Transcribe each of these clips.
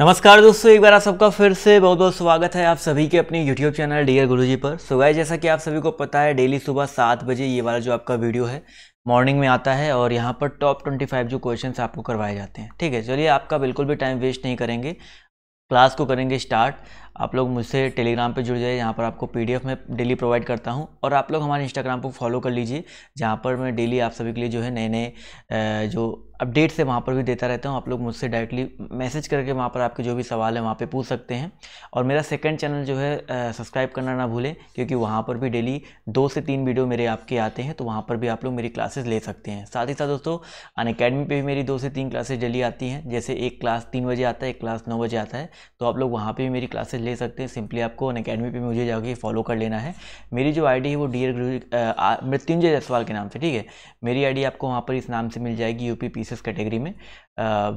नमस्कार दोस्तों एक बार आप सबका फिर से बहुत बहुत स्वागत है आप सभी के अपने YouTube चैनल डियर गुरुजी पर सो गाइस जैसा कि आप सभी को पता है डेली सुबह सात बजे ये वाला जो आपका वीडियो है मॉर्निंग में आता है और यहाँ पर टॉप ट्वेंटी फाइव जो क्वेश्चन आपको करवाए जाते हैं ठीक है चलिए आपका बिल्कुल भी टाइम वेस्ट नहीं करेंगे क्लास को करेंगे स्टार्ट आप लोग मुझसे टेलीग्राम पे जुड़ जाइए यहाँ पर आपको पीडीएफ में डेली प्रोवाइड करता हूँ और आप लोग हमारे इंस्टाग्राम को फॉलो कर लीजिए जहाँ पर मैं डेली आप सभी के लिए जो है नए नए जो अपडेट्स है वहाँ पर भी देता रहता हूँ आप लोग मुझसे डायरेक्टली मैसेज करके वहाँ पर आपके जो भी सवाल है वहाँ पर पूछ सकते हैं और मेरा सेकेंड चैनल जो है सब्सक्राइब करना ना भूलें क्योंकि वहाँ पर भी डेली दो से तीन वीडियो मेरे आपके आते हैं तो वहाँ पर भी आप लोग मेरी क्लासेस ले सकते हैं साथ ही साथ दोस्तों अन अकेडमी पर भी मेरी दो से तीन क्लासेज डेली आती हैं जैसे एक क्लास तीन बजे आता है एक क्लास नौ बजे आता है तो आप लोग वहाँ पर भी मेरी क्लासेज ले सकते हैं सिंपली आपको अन अकेडमी पर मुझे जाके फॉलो कर लेना है मेरी जो आईडी है वो डी मृत्युंजय जायसवाल के नाम से ठीक है मेरी आईडी आपको वहाँ पर इस नाम से मिल जाएगी यूपी पीसेस कैटेगरी में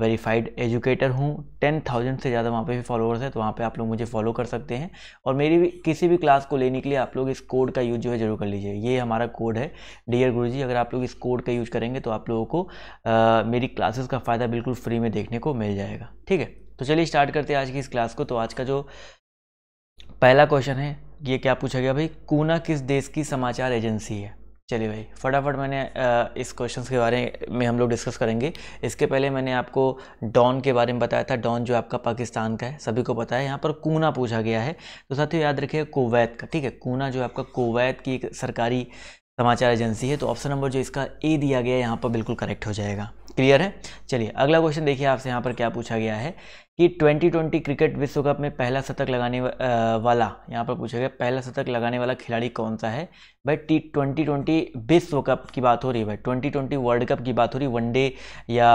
वेरीफाइड एजुकेटर हूँ टेन थाउजेंड से ज़्यादा वहाँ पे भी फॉलोअर्स है तो वहाँ पे आप लोग मुझे फॉलो कर सकते हैं और मेरी भी किसी भी क्लास को लेने के लिए आप लोग इस कोड का यूज़ जो है ज़रूर कर लीजिए ये हमारा कोड है डियर गुरु जी अगर आप लोग इस कोड का यूज़ करेंगे तो आप लोगों को आ, मेरी क्लासेस का फ़ायदा बिल्कुल फ्री में देखने को मिल जाएगा ठीक है तो चलिए स्टार्ट करते हैं आज की इस क्लास को तो आज का जो पहला क्वेश्चन है ये क्या पूछा गया भाई कूना किस देश की समाचार एजेंसी है चलिए भाई फटाफट मैंने इस क्वेश्चन के बारे में हम लोग डिस्कस करेंगे इसके पहले मैंने आपको डॉन के बारे में बताया था डॉन जो आपका पाकिस्तान का है सभी को पता है यहाँ पर कूना पूछा गया है तो साथियों याद रखिए कोवैत का ठीक है कूना जो आपका कोवैत की एक सरकारी समाचार एजेंसी है तो ऑप्शन नंबर जो इसका ए दिया गया है यहाँ पर बिल्कुल करेक्ट हो जाएगा क्लियर है चलिए अगला क्वेश्चन देखिए आपसे यहाँ पर क्या पूछा गया है कि 2020 क्रिकेट विश्व कप में पहला शतक लगाने वाला यहाँ पर पूछा गया पहला शतक लगाने वाला खिलाड़ी कौन सा है भाई टी ट्वेंटी ट्वेंटी विश्व कप की बात हो रही है भाई ट्वेंटी ट्वेंटी वर्ल्ड कप की बात हो रही है वनडे या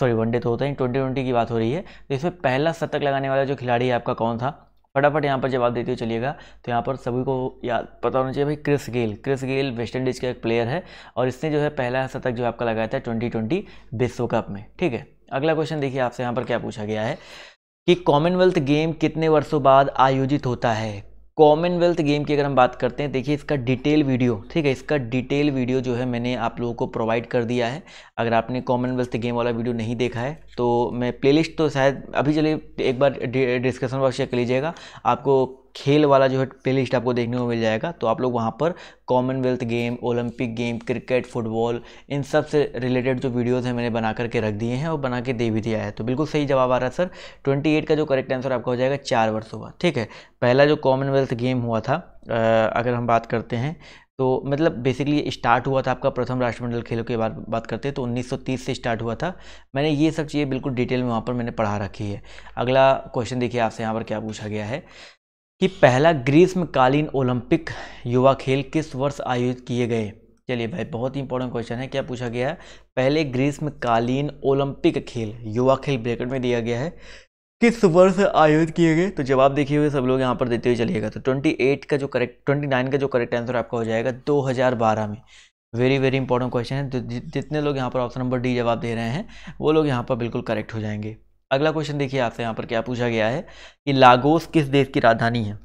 सॉरी वनडे तो होता है ट्वेंटी ट्वेंटी की बात हो रही है तो इसमें पहला शतक लगाने वाला जो खिलाड़ी है आपका कौन था फटाफट यहाँ पर जवाब देते हुए चलिएगा तो यहाँ पर सभी को याद पता होना चाहिए भाई Chris Gayle Chris Gayle West Indies का एक प्लेयर है और इसने जो है पहला शतक जो आपका लगाया था ट्वेंटी ट्वेंटी विश्व कप में ठीक है अगला क्वेश्चन देखिए आपसे यहाँ पर क्या पूछा गया है कि कॉमनवेल्थ गेम कितने वर्षों बाद आयोजित होता है कॉमनवेल्थ गेम की अगर हम बात करते हैं देखिए इसका डिटेल वीडियो ठीक है इसका डिटेल वीडियो जो है मैंने आप लोगों को प्रोवाइड कर दिया है अगर आपने कॉमनवेल्थ गेम वाला वीडियो नहीं देखा है तो मैं प्लेलिस्ट तो शायद अभी चलिए एक बार डिस्कशन बॉक्स चेक कर लीजिएगा आपको खेल वाला जो है प्ले लिस्ट आपको देखने को मिल जाएगा तो आप लोग वहाँ पर Commonwealth game Olympic game cricket football इन सब से रिलेटेड जो वीडियोज़ हैं मैंने बना करके रख दिए हैं और बना के दे भी दिया है तो बिल्कुल सही जवाब आ रहा है सर ट्वेंटी एट का जो करेक्ट आंसर आपका हो जाएगा चार वर्ष हुआ ठीक है पहला जो कॉमनवेल्थ गेम हुआ था अगर हम बात करते हैं तो मतलब बेसिकली स्टार्ट हुआ था आपका प्रथम राष्ट्रमंडल खेलों की बात बात करते हैं तो 1930 से स्टार्ट हुआ था मैंने ये सब चीज़ें बिल्कुल डिटेल में वहाँ पर मैंने पढ़ा रखी है अगला क्वेश्चन देखिए आपसे यहाँ पर क्या पूछा गया है कि पहला ग्रीष्मकालीन ओलंपिक युवा खेल किस वर्ष आयोजित किए गए चलिए भाई बहुत ही इंपॉर्टेंट क्वेश्चन है क्या पूछा गया है पहले ग्रीष्मकालीन ओलंपिक खेल युवा खेल ब्रैकेट में दिया गया है किस वर्ष आयोजित किए गए तो जवाब देखिए हुए सब लोग यहाँ पर देते हुए चलिएगा तो 28 का जो करेक्ट 29 का जो करेक्ट आंसर आपका हो जाएगा 2012 में वेरी वेरी इंपॉर्टेंट क्वेश्चन है जितने लोग यहाँ पर ऑप्शन नंबर डी जवाब दे रहे हैं वो लोग यहाँ पर बिल्कुल करेक्ट हो जाएंगे अगला क्वेश्चन देखिए आपसे यहाँ पर क्या पूछा गया है कि लागोस किस देश की राजधानी है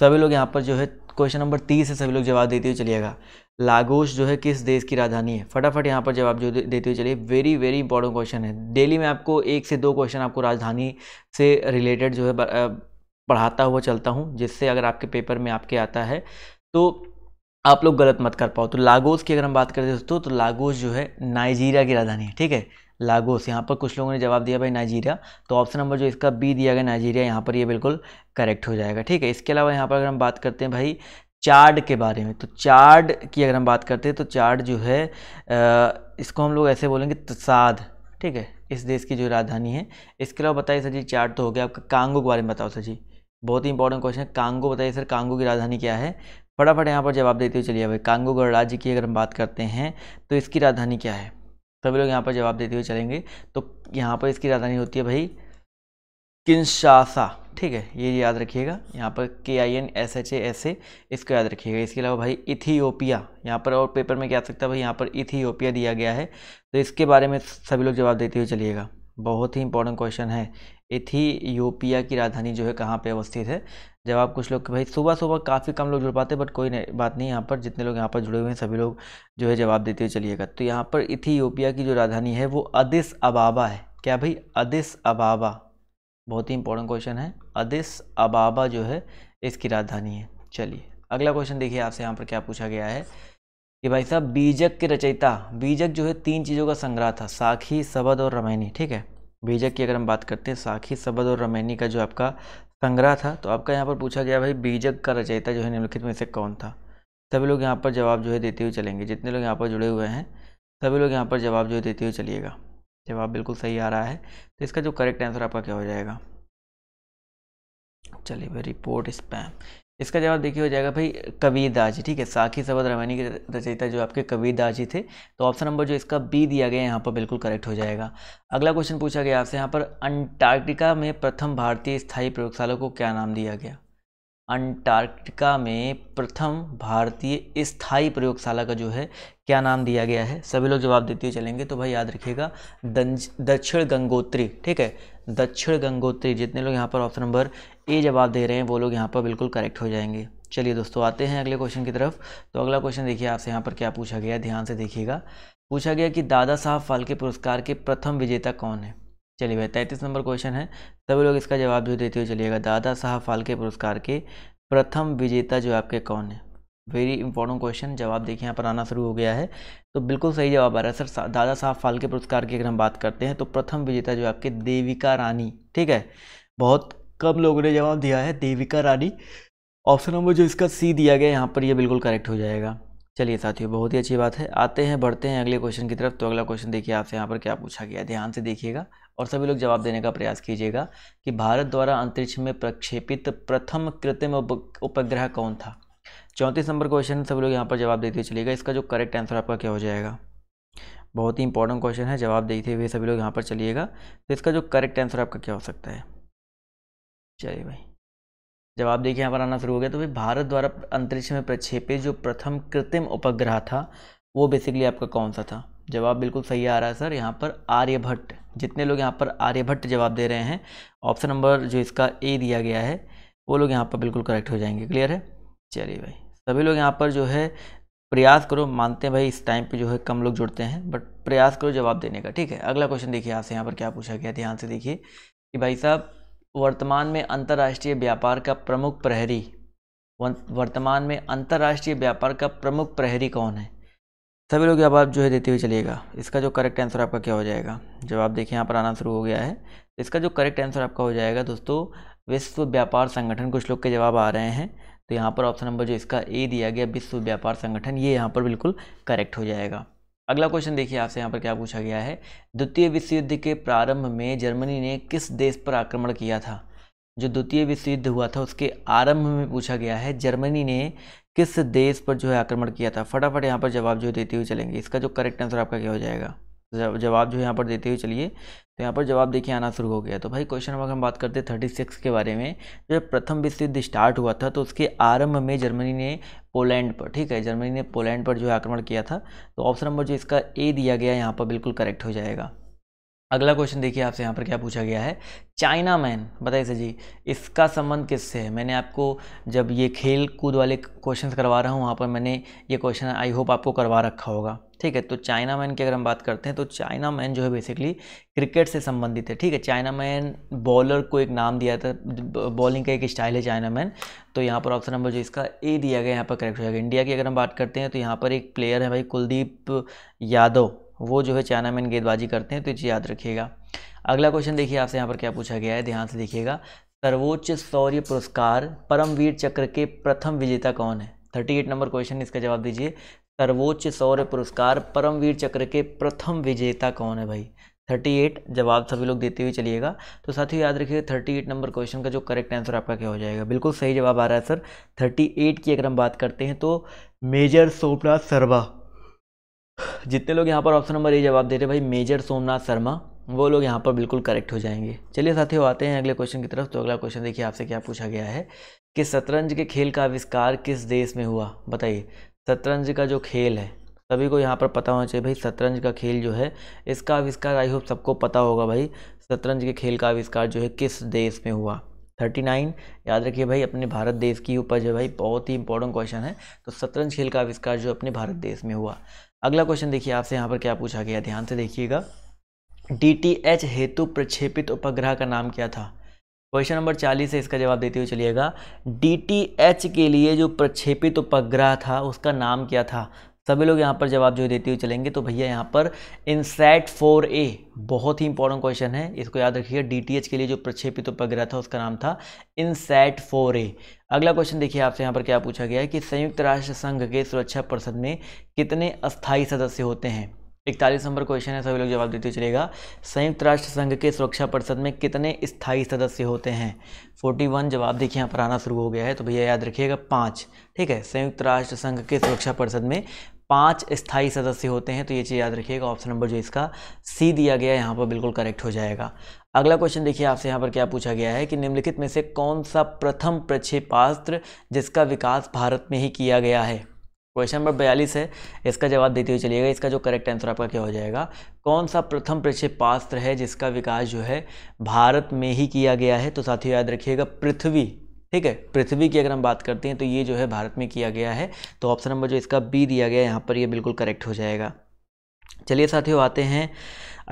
सभी लोग यहाँ पर जो है क्वेश्चन नंबर तीस है सभी लोग जवाब देते हुए चलिएगा लागोस जो है किस देश की राजधानी है फटाफट यहाँ पर जवाब जो देते हुए चलिए वेरी वेरी इंपॉर्टेंट क्वेश्चन है डेली में आपको एक से दो क्वेश्चन आपको राजधानी से रिलेटेड जो है पढ़ाता हुआ चलता हूँ जिससे अगर आपके पेपर में आपके आता है तो आप लोग गलत मत कर पाओ तो लागोस की अगर हम बात करते दोस्तों तो लागोस जो है नाइजीरिया की राजधानी है ठीक है लागोस यहाँ पर कुछ लोगों ने जवाब दिया भाई नाइजीरिया तो ऑप्शन नंबर जो इसका बी दिया गया नाइजीरिया यहाँ पर ये यह बिल्कुल करेक्ट हो जाएगा ठीक है इसके अलावा यहाँ पर अगर हम बात करते हैं भाई चार्ड के बारे में तो चार्ड की अगर हम बात करते हैं तो चार्ड जो है इसको हम लोग ऐसे बोलेंगे तसाद ठीक है इस देश की जो राजधानी है इसके अलावा बताइए सर जी चार्ट तो हो गया आपका कांगो के बारे में बताओ सर जी बहुत ही इंपॉर्टेंट क्वेश्चन है कांगो बताइए सर कांगो की राजधानी क्या है फटाफट यहाँ पर जवाब देते हुए चलिए भाई कांगो गणराज्य की अगर हम बात करते हैं तो इसकी राजधानी क्या है सभी लोग यहाँ पर जवाब देते हुए चलेंगे तो यहाँ पर इसकी राजधानी होती है भाई किन्शासा ठीक है ये याद रखिएगा यहाँ पर K I N S H A S A इसको याद रखिएगा इसके अलावा भाई इथियोपिया यहाँ पर और पेपर में क्या आ सकता है भाई यहाँ पर इथियोपिया दिया गया है तो इसके बारे में सभी लोग जवाब देते हुए चलिएगा बहुत ही इंपॉर्टेंट क्वेश्चन है इथियोपिया की राजधानी जो है कहाँ पे अवस्थित है जब आप कुछ लोग भाई सुबह सुबह काफ़ी कम लोग जुड़ पाते बट कोई नहीं बात नहीं यहाँ पर जितने लोग यहाँ पर जुड़े हुए हैं सभी लोग जो है जवाब देते हुए चलिएगा तो यहाँ पर इथियोपिया की जो राजधानी है वो अदिस अबाबा है क्या भाई अदिस अबाबा बहुत ही इंपॉर्टेंट क्वेश्चन है अदिस अबाबा जो है इसकी राजधानी है चलिए अगला क्वेश्चन देखिए आपसे यहाँ पर क्या पूछा गया है कि भाई साहब बीजक के रचयिता बीजक जो है तीन चीज़ों का संग्रह था साखी सबद और रमैनी ठीक है बीजक की अगर हम बात करते हैं साखी सबद और रमैनी का जो आपका संग्रह था तो आपका यहाँ पर पूछा गया भाई बीजक का रचयिता जो है निम्नलिखित में से कौन था सभी लोग यहाँ पर जवाब जो है देते हुए चलेंगे जितने लोग यहाँ पर जुड़े हुए हैं सभी लोग यहाँ पर जवाब जो है देते हुए चलिएगा जवाब बिल्कुल सही आ रहा है तो इसका जो करेक्ट आंसर आपका क्या हो जाएगा चलिए भाई रिपोर्ट स्पैम इसका जवाब देखिए हो जाएगा भाई कबीरदास जी ठीक है साखी सबद रवानी के रचयिता जो आपके कबीरदास जी थे तो ऑप्शन नंबर जो इसका बी दिया गया है यहाँ पर बिल्कुल करेक्ट हो जाएगा अगला क्वेश्चन पूछा गया आपसे यहाँ पर अंटार्कटिका में प्रथम भारतीय स्थायी प्रयोगशाला को क्या नाम दिया गया अंटार्कटिका में प्रथम भारतीय स्थायी प्रयोगशाला का जो है क्या नाम दिया गया है सभी लोग जवाब देते हुए चलेंगे तो भाई याद रखिएगा दक्षिण गंगोत्री ठीक है दक्षिण गंगोत्री जितने लोग यहाँ पर ऑप्शन नंबर ए जवाब दे रहे हैं वो लोग यहाँ पर बिल्कुल करेक्ट हो जाएंगे चलिए दोस्तों आते हैं अगले क्वेश्चन की तरफ तो अगला क्वेश्चन देखिए आपसे यहाँ पर क्या पूछा गया ध्यान से देखिएगा पूछा गया कि दादा साहब फाल्के पुरस्कार के प्रथम विजेता कौन है चलिए भाई तैंतीस नंबर क्वेश्चन है सभी लोग इसका जवाब जो देते हुए चलिएगा दादा साहब फालके पुरस्कार के प्रथम विजेता जो आपके कौन है वेरी इंपॉर्टेंट क्वेश्चन जवाब देखिए यहाँ पर आना शुरू हो गया है तो बिल्कुल सही जवाब आ रहा है सर दादा साहब फालके पुरस्कार की अगर हम बात करते हैं तो प्रथम विजेता जो आपके देविका रानी ठीक है बहुत कम लोगों ने जवाब दिया है देविका रानी ऑप्शन नंबर जो इसका सी दिया गया यहाँ पर ये बिल्कुल करेक्ट हो जाएगा चलिए साथियों बहुत ही अच्छी बात है आते हैं बढ़ते हैं अगले क्वेश्चन की तरफ तो अगला क्वेश्चन देखिए आपसे यहाँ पर क्या पूछा गया ध्यान से देखिएगा और सभी लोग जवाब देने का प्रयास कीजिएगा कि भारत द्वारा अंतरिक्ष में प्रक्षेपित प्रथम कृत्रिम उपग्रह कौन था चौंतीस नंबर क्वेश्चन सभी लोग यहाँ पर जवाब देते हुए चलिएगा इसका जो करेक्ट आंसर आपका क्या हो जाएगा बहुत ही इंपॉर्टेंट क्वेश्चन है जवाब देते हुए सभी लोग यहाँ पर चलिएगा तो इसका जो करेक्ट आंसर आपका क्या हो सकता है चलिए भाई जवाब देखिए यहाँ पर आना शुरू हो गया तो भाई भारत द्वारा अंतरिक्ष में प्रक्षेपित जो प्रथम कृत्रिम उपग्रह था वो बेसिकली आपका कौन सा था जवाब बिल्कुल सही आ रहा है सर यहाँ पर आर्यभट्ट जितने लोग यहाँ पर आर्यभट्ट जवाब दे रहे हैं ऑप्शन नंबर जो इसका ए दिया गया है वो लोग यहाँ पर बिल्कुल करेक्ट हो जाएंगे क्लियर है चलिए भाई सभी लोग यहाँ पर जो है प्रयास करो मानते हैं भाई इस टाइम पे जो है कम लोग जुड़ते हैं बट प्रयास करो जवाब देने का ठीक है अगला क्वेश्चन देखिए आपसे यहाँ पर क्या पूछा गया ध्यान से देखिए कि भाई साहब वर्तमान में अंतर्राष्ट्रीय व्यापार का प्रमुख प्रहरी वर्तमान में अंतर्राष्ट्रीय व्यापार का प्रमुख प्रहरी कौन है सभी लोग जवाब जो है देते हुए चलिएगा इसका जो करेक्ट आंसर आपका क्या हो जाएगा जवाब देखिए यहाँ पर आना शुरू हो गया है इसका जो करेक्ट आंसर आपका हो जाएगा दोस्तों विश्व व्यापार संगठन कुछ लोग के जवाब आ रहे हैं तो यहाँ पर ऑप्शन नंबर जो इसका ए दिया गया विश्व व्यापार संगठन ये यहाँ पर बिल्कुल करेक्ट हो जाएगा अगला क्वेश्चन देखिए आपसे यहाँ पर क्या पूछा गया है द्वितीय विश्व युद्ध के प्रारंभ में जर्मनी ने किस देश पर आक्रमण किया था जो द्वितीय विश्व युद्ध हुआ था उसके आरंभ में पूछा गया है जर्मनी ने किस देश पर जो है आक्रमण किया था फटाफट यहाँ पर जवाब जो है देते हुए चलेंगे इसका जो करेक्ट आंसर आपका क्या हो जाएगा जवाब जो यहाँ पर देते हुए चलिए तो यहाँ पर जवाब देखिए आना शुरू हो गया तो भाई क्वेश्चन नंबर हम बात करते हैं थर्टी सिक्स के बारे में जो प्रथम विश्व युद्ध स्टार्ट हुआ था तो उसके आरंभ में जर्मनी ने पोलैंड पर ठीक है जर्मनी ने पोलैंड पर जो है आक्रमण किया था तो ऑप्शन नंबर जो इसका ए दिया गया यहाँ पर बिल्कुल करेक्ट हो जाएगा अगला क्वेश्चन देखिए आपसे यहाँ पर क्या पूछा गया है चाइना मैन बताइए सर जी इसका संबंध किससे है मैंने आपको जब ये खेल कूद वाले क्वेश्चन करवा रहा हूँ वहाँ पर मैंने ये क्वेश्चन आई होप आपको करवा रखा होगा ठीक है तो चाइना मैन की अगर हम बात करते हैं तो चाइना मैन जो है बेसिकली क्रिकेट से संबंधित है ठीक है चाइना मैन बॉलर को एक नाम दिया था बॉलिंग का एक स्टाइल है चाइना मैन तो यहाँ पर ऑप्शन नंबर जो इसका ए दिया गया यहाँ पर करेक्ट हो जाएगा इंडिया की अगर हम बात करते हैं तो यहाँ पर एक प्लेयर है भाई कुलदीप यादव वो जो है चाइना मैन गेंदबाजी करते हैं तो ये याद रखिएगा अगला क्वेश्चन देखिए आपसे यहाँ पर क्या पूछा गया है ध्यान से देखिएगा सर्वोच्च शौर्य पुरस्कार परमवीर चक्र के प्रथम विजेता कौन है थर्टी एट नंबर क्वेश्चन इसका जवाब दीजिए सर्वोच्च शौर्य पुरस्कार परमवीर चक्र के प्रथम विजेता कौन है भाई थर्टी एट जवाब सभी लोग देते हुए चलिएगा तो साथ ही याद रखिए थर्टी एट नंबर क्वेश्चन का जो करेक्ट आंसर आपका क्या हो जाएगा बिल्कुल सही जवाब आ रहा है सर थर्टी एट की अगर हम बात करते हैं तो मेजर सोपड़ा सरवा जितने लोग यहाँ पर ऑप्शन नंबर ए जवाब दे रहे भाई मेजर सोमनाथ शर्मा वो लोग यहाँ पर बिल्कुल करेक्ट हो जाएंगे चलिए साथियों आते हैं अगले क्वेश्चन की तरफ तो अगला क्वेश्चन देखिए आपसे क्या पूछा गया है कि शतरंज के खेल का आविष्कार किस देश में हुआ बताइए शतरंज का जो खेल है सभी को यहाँ पर पता होना चाहिए भाई शतरंज का खेल जो है इसका आविष्कार आई होप सबको पता होगा भाई शतरंज के खेल का आविष्कार जो है किस देश में हुआ थर्टी नाइन याद रखिए भाई अपने भारत देश की उपज है भाई बहुत ही इंपॉर्टेंट क्वेश्चन है तो शतरंज खेल का आविष्कार जो अपने भारत देश में हुआ अगला क्वेश्चन देखिए आपसे यहाँ पर क्या पूछा गया ध्यान से देखिएगा डीटीएच हेतु प्रक्षेपित उपग्रह का नाम क्या था क्वेश्चन नंबर चालीस से इसका जवाब देते हुए चलिएगा डीटीएच के लिए जो प्रक्षेपित उपग्रह था उसका नाम क्या था सभी लोग यहाँ पर जवाब जो देते हुए चलेंगे तो भैया यहाँ पर इनसेट फोर ए बहुत ही इंपॉर्टेंट क्वेश्चन है इसको याद रखिएगा डी के लिए जो प्रक्षेपित उपग्रह था उसका नाम था इनसेट फोर ए अगला क्वेश्चन देखिए आपसे यहाँ पर क्या पूछा गया है कि संयुक्त राष्ट्र संघ के सुरक्षा परिषद में कितने अस्थायी सदस्य होते हैं इकतालीस नंबर क्वेश्चन है सभी लोग जवाब देते चलेगा संयुक्त राष्ट्र संघ के सुरक्षा परिषद में कितने स्थायी सदस्य होते हैं 41 जवाब देखिए यहाँ पर आना शुरू हो गया है तो भैया याद रखिएगा पाँच ठीक है संयुक्त राष्ट्र संघ के सुरक्षा परिषद में पांच स्थायी सदस्य होते हैं तो ये चीज़ याद रखिएगा ऑप्शन नंबर जो इसका सी दिया गया है यहाँ पर बिल्कुल करेक्ट हो जाएगा अगला क्वेश्चन देखिए आपसे यहाँ पर क्या पूछा गया है कि निम्नलिखित में से कौन सा प्रथम प्रक्षेपास्त्र जिसका विकास भारत में ही किया गया है क्वेश्चन नंबर बयालीस है इसका जवाब देते हुए चलिएगा इसका जो करेक्ट आंसर आपका क्या हो जाएगा कौन सा प्रथम प्रक्षेपास्त्र है जिसका विकास जो है भारत में ही किया गया है तो साथियों याद रखिएगा पृथ्वी ठीक है पृथ्वी की अगर हम बात करते हैं तो ये जो है भारत में किया गया है तो ऑप्शन नंबर जो इसका बी दिया गया है यहाँ पर ये बिल्कुल करेक्ट हो जाएगा चलिए साथियों आते हैं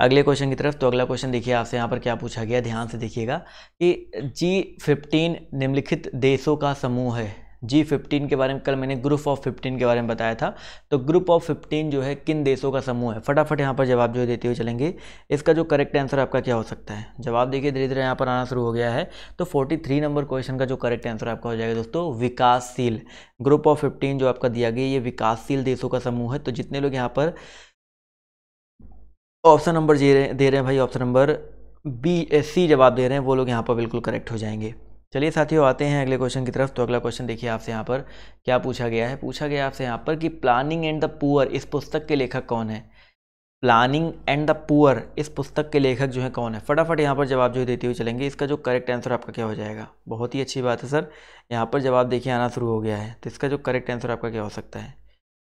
अगले क्वेश्चन की तरफ तो अगला क्वेश्चन देखिए आपसे यहाँ पर क्या पूछा गया ध्यान से देखिएगा कि जी फिफ्टीन निम्नलिखित देशों का समूह है जी फिफ्टीन के बारे में कल मैंने ग्रुप ऑफ फिफ्टीन के बारे में बताया था तो ग्रुप ऑफ फिफ्टीन जो है किन देशों का समूह है फटाफट यहाँ पर जवाब जो देते हुए चलेंगे इसका जो करेक्ट आंसर आपका क्या हो सकता है जवाब देखिए धीरे धीरे यहाँ पर आना शुरू हो गया है तो फोर्टी थ्री नंबर क्वेश्चन का जो करेक्ट आंसर आपका हो जाएगा दोस्तों विकासशील ग्रुप ऑफ फिफ्टीन जो आपका दिया गया ये विकासशील देशों का समूह है तो जितने लोग यहाँ पर ऑप्शन नंबर दे रहे हैं भाई ऑप्शन नंबर बी सी जवाब दे रहे हैं वो लोग यहाँ पर बिल्कुल करेक्ट हो जाएंगे चलिए साथियों आते हैं अगले क्वेश्चन की तरफ तो अगला क्वेश्चन देखिए आपसे यहाँ पर क्या पूछा गया है पूछा गया आपसे यहाँ पर कि प्लानिंग एंड द पुअर इस पुस्तक के लेखक कौन है प्लानिंग एंड द पुअर इस पुस्तक के लेखक जो है कौन है फटाफट यहाँ पर जवाब जो देते हुए चलेंगे इसका जो करेक्ट आंसर आपका क्या हो जाएगा बहुत ही अच्छी बात है सर यहाँ पर जवाब देखिए आना शुरू हो गया है तो इसका जो करेक्ट आंसर आपका क्या हो सकता है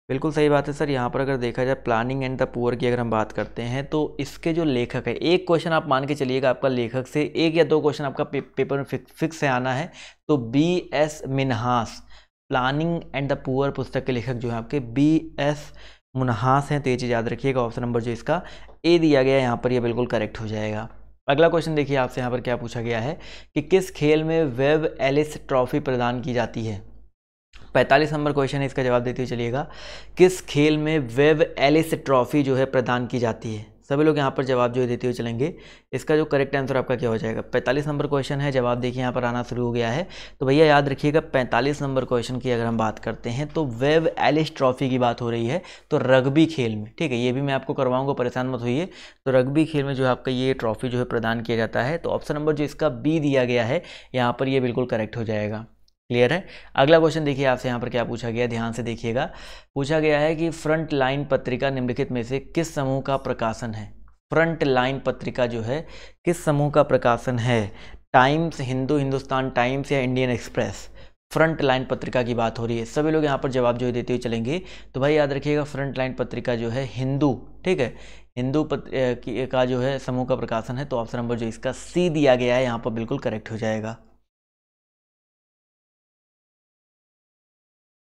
बिल्कुल सही बात है सर यहाँ पर अगर देखा जाए प्लानिंग एंड द पुअर की अगर हम बात करते हैं तो इसके जो लेखक है एक क्वेश्चन आप मान के चलिएगा आपका लेखक से एक या दो क्वेश्चन आपका पे, पेपर में फिक्स से आना है तो B S Minhas planning and the poor पुस्तक के लेखक जो है आपके बी एस मुनहास हैं तो ये चीज़ याद रखिएगा ऑप्शन नंबर जो इसका ए दिया गया है यहाँ पर यह बिल्कुल करेक्ट हो जाएगा अगला क्वेश्चन देखिए आपसे यहाँ पर क्या पूछा गया है कि किस खेल में वेब एलिस ट्रॉफी प्रदान की जाती है पैंतालीस नंबर क्वेश्चन है इसका जवाब देते हुए चलिएगा किस खेल में वेब एलिस ट्रॉफी जो है प्रदान की जाती है सभी लोग यहाँ पर जवाब जो है देते हुए चलेंगे इसका जो करेक्ट आंसर आपका क्या हो जाएगा पैंतालीस नंबर क्वेश्चन है जवाब देखिए यहाँ पर आना शुरू हो गया है तो भैया याद रखिएगा पैंतालीस नंबर क्वेश्चन की अगर हम बात करते हैं तो वेब एलिस ट्रॉफी की बात हो रही है तो रग्बी खेल में ठीक है ये भी मैं आपको करवाऊंगा परेशान मत होइए तो रग्बी खेल में जो है आपका ये ट्रॉफी जो है प्रदान किया जाता है तो ऑप्शन नंबर जो इसका बी दिया गया है यहाँ पर ये बिल्कुल करेक्ट हो जाएगा क्लियर है अगला क्वेश्चन देखिए आपसे यहाँ पर क्या पूछा गया ध्यान से देखिएगा पूछा गया है कि फ्रंट लाइन पत्रिका निम्नलिखित में से किस समूह का प्रकाशन है फ्रंट लाइन पत्रिका जो है किस समूह का प्रकाशन है टाइम्स हिंदू हिंदुस्तान टाइम्स या इंडियन एक्सप्रेस फ्रंट लाइन पत्रिका की बात हो रही है सभी लोग यहाँ पर जवाब जो देते हुए चलेंगे तो भाई याद रखिएगा फ्रंट लाइन पत्रिका जो है हिंदू ठीक है हिंदू पत्र का जो है समूह का प्रकाशन है तो ऑप्शन नंबर जो इसका सी दिया गया है यहाँ पर बिल्कुल करेक्ट हो जाएगा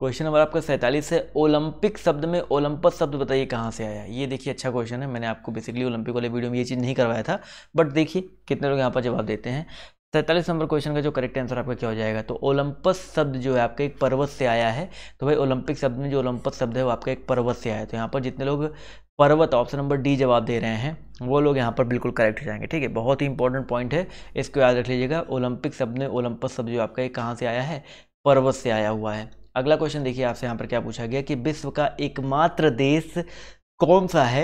क्वेश्चन नंबर आपका सैंतालीस है ओलंपिक शब्द में ओलंपस शब्द बताइए कहाँ से आया ये देखिए अच्छा क्वेश्चन है मैंने आपको बेसिकली ओलंपिक वाले वीडियो में ये चीज़ नहीं करवाया था बट देखिए कितने लोग यहाँ पर जवाब देते हैं सैंतालीस नंबर क्वेश्चन का जो करेक्ट आंसर आपका क्या हो जाएगा तो ओलंपस शब्द जो है आपका एक पर्वत से आया है तो भाई ओलंपिक शब्द में जो ओलंपस शब्द है वो आपका एक पर्वत से आया है तो यहाँ पर जितने लोग पर्वत ऑप्शन नंबर डी जवाब दे रहे हैं वो लोग यहाँ पर बिल्कुल करेक्ट हो जाएंगे ठीक है बहुत ही इंपॉर्टेंट पॉइंट है इसको याद रख लीजिएगा ओलंपिक शब्द में ओलंपस शब्द जो आपका एक कहाँ से आया है पर्वत से आया हुआ है अगला क्वेश्चन देखिए आपसे यहाँ पर क्या पूछा गया कि विश्व का एकमात्र देश कौन सा है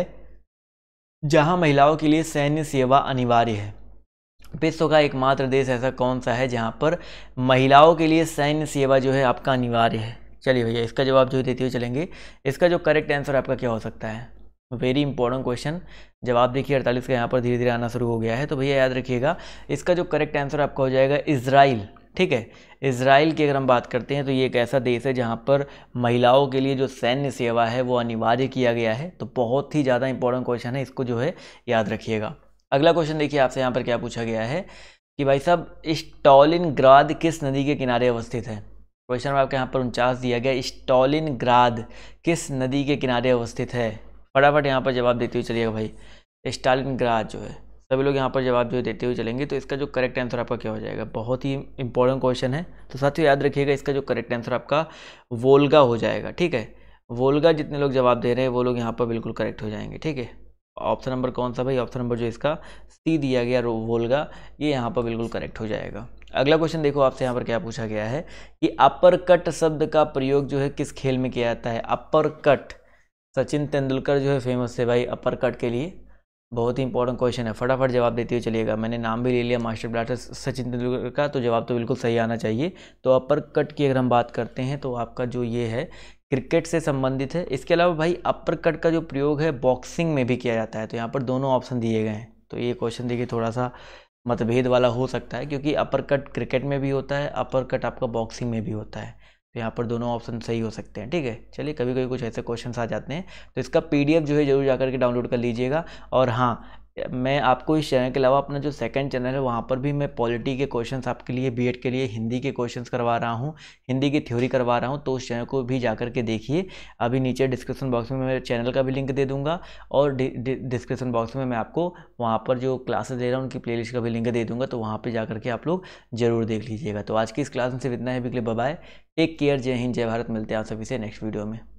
जहाँ महिलाओं के लिए सैन्य सेवा अनिवार्य है विश्व का एकमात्र देश ऐसा कौन सा है जहाँ पर महिलाओं के लिए सैन्य सेवा जो है आपका अनिवार्य है चलिए भैया इसका जवाब जो देते हुए चलेंगे इसका जो करेक्ट आंसर आपका क्या हो सकता है वेरी इंपॉर्टेंट क्वेश्चन जवाब देखिए अड़तालीस का यहाँ पर धीरे धीरे आना शुरू हो गया है तो भैया याद रखिएगा इसका जो करेक्ट आंसर आपका हो जाएगा इसराइल ठीक है इसराइल की अगर हम बात करते हैं तो ये एक ऐसा देश है जहाँ पर महिलाओं के लिए जो सैन्य सेवा है वो अनिवार्य किया गया है तो बहुत ही ज़्यादा इंपॉर्टेंट क्वेश्चन है इसको जो है याद रखिएगा अगला क्वेश्चन देखिए आपसे यहाँ पर क्या पूछा गया है कि भाई साहब स्टॉलिन ग्राद किस नदी के किनारे अवस्थित है क्वेश्चन में आपके यहाँ पर उनचास दिया गया स्टॉलिन ग्राद किस नदी के किनारे अवस्थित है फटाफट यहाँ पर जवाब देते हुए चलिएगा भाई स्टालिन ग्राद जो है सभी लोग यहाँ पर जवाब जो देते हुए चलेंगे तो इसका जो करेक्ट आंसर आपका क्या हो जाएगा बहुत ही इंपॉर्टेंट क्वेश्चन है तो साथियों याद रखिएगा इसका जो करेक्ट आंसर आपका वोल्गा हो जाएगा ठीक है वोल्गा जितने लोग जवाब दे रहे हैं वो लोग यहाँ पर बिल्कुल करेक्ट हो जाएंगे ठीक है ऑप्शन नंबर कौन सा भाई ऑप्शन नंबर जो इसका सी दिया गया वोल्गा ये यहाँ पर बिल्कुल करेक्ट हो जाएगा अगला क्वेश्चन देखो आपसे यहाँ पर क्या पूछा गया है कि अपर कट शब्द का प्रयोग जो है किस खेल में किया जाता है अपर कट सचिन तेंदुलकर जो है फेमस है भाई अपर कट के लिए बहुत ही इंपॉर्टेंट क्वेश्चन है फटाफट जवाब देते हुए चलिएगा मैंने नाम भी ले लिया मास्टर ब्लास्टर सचिन तेंदुलकर का तो जवाब तो बिल्कुल सही आना चाहिए तो अपर कट की अगर हम बात करते हैं तो आपका जो ये है क्रिकेट से संबंधित है इसके अलावा भाई अपर कट का जो प्रयोग है बॉक्सिंग में भी किया जाता है तो यहाँ पर दोनों ऑप्शन दिए गए हैं तो ये क्वेश्चन देखिए थोड़ा सा मतभेद वाला हो सकता है क्योंकि अपर कट क्रिकेट में भी होता है अपर कट आपका बॉक्सिंग में भी होता है तो यहाँ पर दोनों ऑप्शन सही हो सकते हैं ठीक है चलिए कभी कभी कुछ ऐसे क्वेश्चन आ जाते हैं तो इसका पी जो है जरूर जाकर के डाउनलोड कर लीजिएगा और हाँ मैं आपको इस चैनल के अलावा अपना जो सेकंड चैनल है वहाँ पर भी मैं पॉलिटी के क्वेश्चंस आपके लिए बीएड के लिए हिंदी के क्वेश्चंस करवा रहा हूँ हिंदी की थ्योरी करवा रहा हूँ तो उस चैनल को भी जा करके के देखिए अभी नीचे डिस्क्रिप्शन बॉक्स में मेरे चैनल का भी लिंक दे दूँगा और डिस्क्रिप्शन बॉक्स में मैं आपको वहाँ पर जो क्लासेस दे रहा हूँ उनकी प्ले का भी लिंक दे दूँगा तो वहाँ पर जा करके आप लोग जरूर देख लीजिएगा तो आज की इस क्लास में सिर्फ इतना है बिकले बाय टेक केयर जय हिंद जय भारत मिलते हैं आप सभी से नेक्स्ट वीडियो में